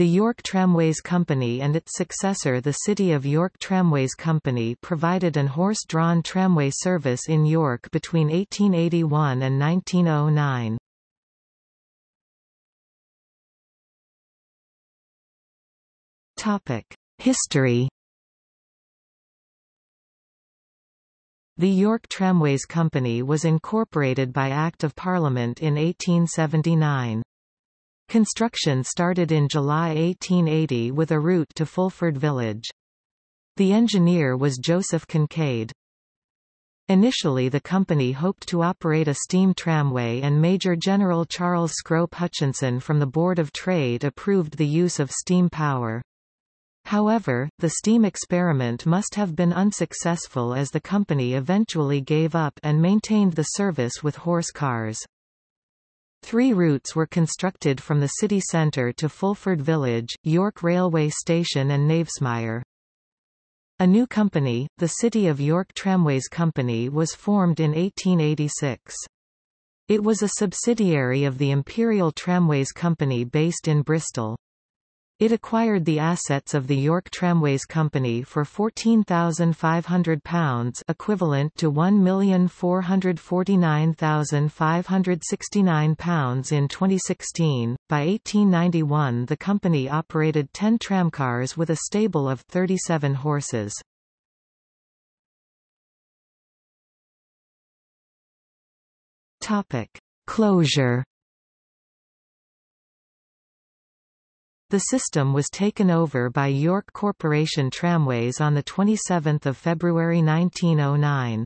The York Tramways Company and its successor the City of York Tramways Company provided an horse-drawn tramway service in York between 1881 and 1909. History The York Tramways Company was incorporated by Act of Parliament in 1879. Construction started in July 1880 with a route to Fulford Village. The engineer was Joseph Kincaid. Initially the company hoped to operate a steam tramway and Major General Charles Scrope Hutchinson from the Board of Trade approved the use of steam power. However, the steam experiment must have been unsuccessful as the company eventually gave up and maintained the service with horse cars. Three routes were constructed from the city centre to Fulford Village, York Railway Station and Knavesmire. A new company, the City of York Tramways Company was formed in 1886. It was a subsidiary of the Imperial Tramways Company based in Bristol. It acquired the assets of the York Tramways Company for £14,500 equivalent to £1,449,569 in 2016. By 1891 the company operated 10 tramcars with a stable of 37 horses. Closure The system was taken over by York Corporation Tramways on 27 February 1909.